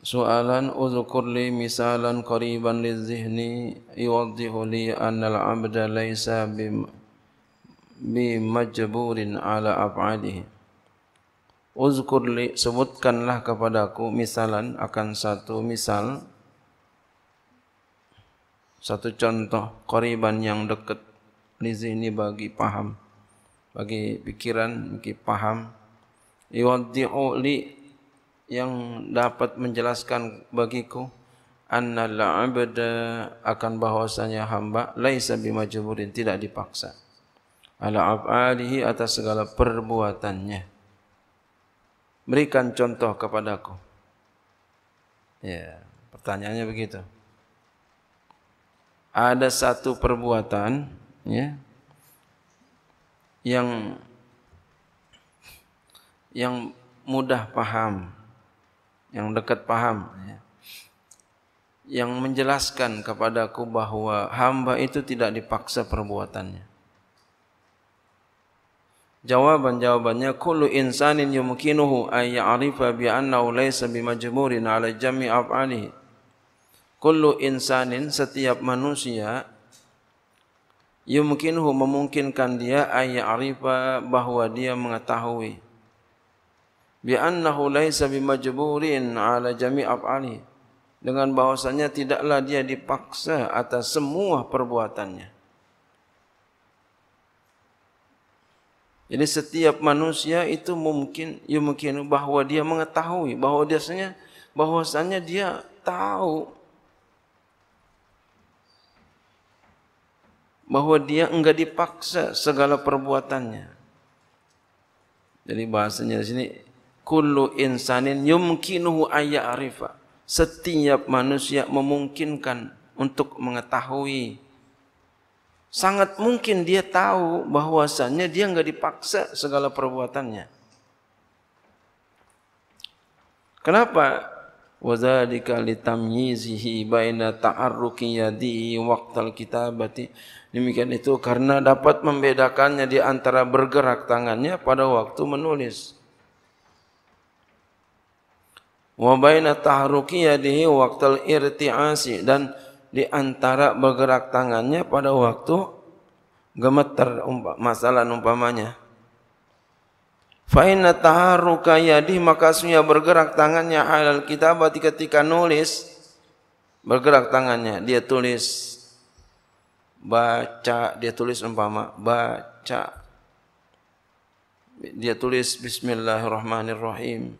Soalan uzkur li misalan qariban lizihni yuwaddihu li anna al-'abda laysa bim bi ala af'alihi uzkur li sebutkanlah kepadaku misalan akan satu misal satu contoh koriban yang dekat di zihni bagi paham bagi pikiran bagi paham iwaddi'u li yang dapat menjelaskan bagiku anna abda akan bahwasanya hamba laisa bimajburin tidak dipaksa ala af'alihi atas segala perbuatannya berikan contoh kepadaku ya pertanyaannya begitu ada satu perbuatan ya yang yang mudah paham yang dekat paham ya. yang menjelaskan kepadaku bahwa hamba itu tidak dipaksa perbuatannya jawaban-jawabannya kullu insanin yumkinuhu ay ya'rifa bi annahu laysa bimajmurin 'ala jami' af'alihi kullu insanin setiap manusia yumkinuhu memungkinkan dia ay ya'rifa bahwa dia mengetahui bi'annahu laisa bimajburin ala jami' af'alihi dengan bahwasanya tidaklah dia dipaksa atas semua perbuatannya Jadi setiap manusia itu mungkin ya mungkin bahwa dia mengetahui bahwa biasanya bahwasanya dia tahu bahwa dia enggak dipaksa segala perbuatannya. Jadi bahasanya di sini kullu insanin yumkinuhu ayya'rifa setiap manusia memungkinkan untuk mengetahui sangat mungkin dia tahu bahwasannya dia enggak dipaksa segala perbuatannya kenapa wa dzalika litamyizihi baina ta'arruki yadi waqtal kitabati demikian itu karena dapat membedakannya di antara bergerak tangannya pada waktu menulis wa baina tahruki yadihi waqtal irti'asi dan di antara bergerak tangannya pada waktu gemeter masalah umpamanya fa inna taharruka yadi maka sunya bergerak tangannya halal kitabati ketika nulis bergerak tangannya dia tulis baca dia tulis umpama baca dia tulis bismillahirrahmanirrahim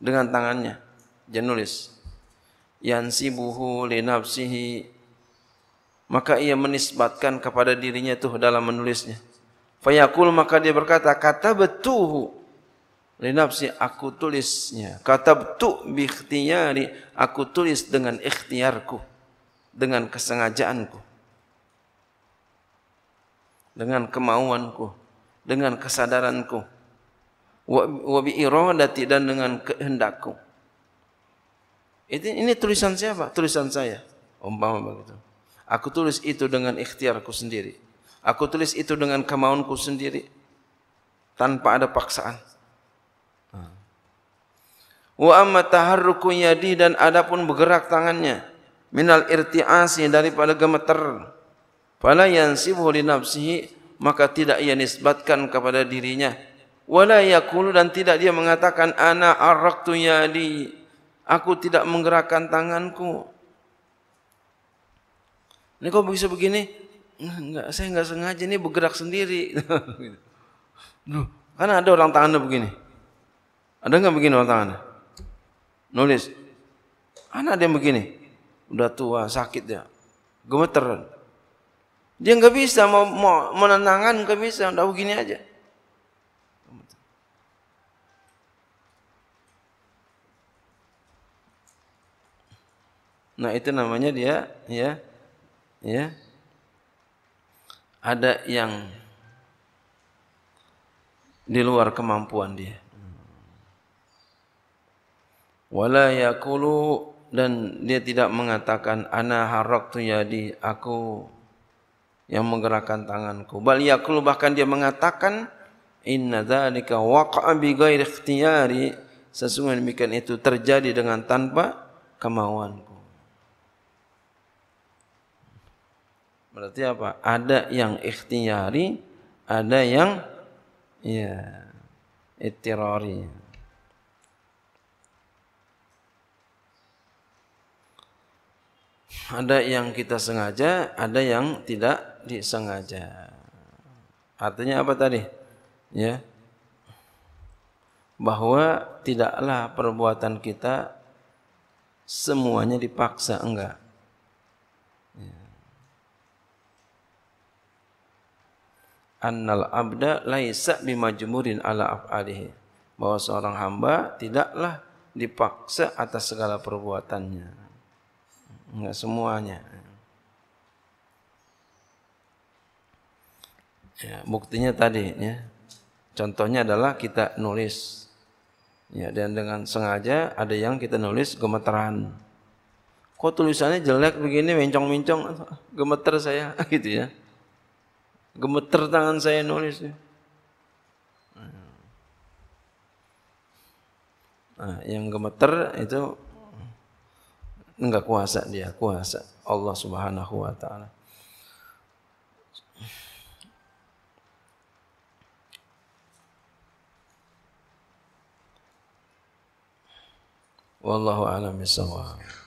dengan tangannya dia nulis yansibuhu li nafsihi maka ia menisbatkan kepada dirinya itu dalam menulisnya fayakul maka dia berkata kata betuhu li aku tulisnya kata betu bi ikhtiyari aku tulis dengan ikhtiarku dengan kesengajaanku dengan kemauanku dengan kesadaranku wa bi iradati dan dengan kehendakku. Itu ini tulisan siapa? Tulisan saya. Umpama begitu. Aku tulis itu dengan ikhtiarku sendiri. Aku tulis itu dengan kemauanku sendiri tanpa ada paksaan. Hmm. Wa amma taharruku yadi dan adapun bergerak tangannya minal irti'asi daripada gemeter fala yansibu li nafsihi maka tidak ia nisbatkan kepada dirinya wala yakulu dan tidak dia mengatakan ana arraqtu yadi aku tidak menggerakkan tanganku ini kok bisa begini enggak saya enggak sengaja ini bergerak sendiri Duh, kan ada orang tangannya begini ada enggak begini orang tangannya nulis anak dia begini udah tua sakit dia gemeter dia enggak bisa mau, mau menenangkan enggak bisa enggak begini aja Nah, itu namanya dia ya ya ada yang di luar kemampuan dia. Wala yakulu dan dia tidak mengatakan ana haraktu yadi aku yang menggerakkan tanganku. Bal yakulu bahkan dia mengatakan inna dzalika waqa'a bi ghairi ikhtiyari sesungguhnya demikian itu terjadi dengan tanpa kemauanku. Berarti apa? Ada yang ikhtiyari, ada yang ya itirari. Ada yang kita sengaja, ada yang tidak disengaja. Artinya apa tadi? Ya. Bahwa tidaklah perbuatan kita semuanya dipaksa enggak annal abda laisa bimajmurin ala af'alihi bahwa seorang hamba tidaklah dipaksa atas segala perbuatannya enggak semuanya ya, buktinya tadi ya contohnya adalah kita nulis ya dan dengan sengaja ada yang kita nulis gemeteran kok tulisannya jelek begini mencong-mencong gemeter saya gitu ya Gemeter tangan saya nulis. Nah, yang gemeter itu enggak kuasa dia, kuasa Allah Subhanahu wa taala. Wallahu a'lam bissawab.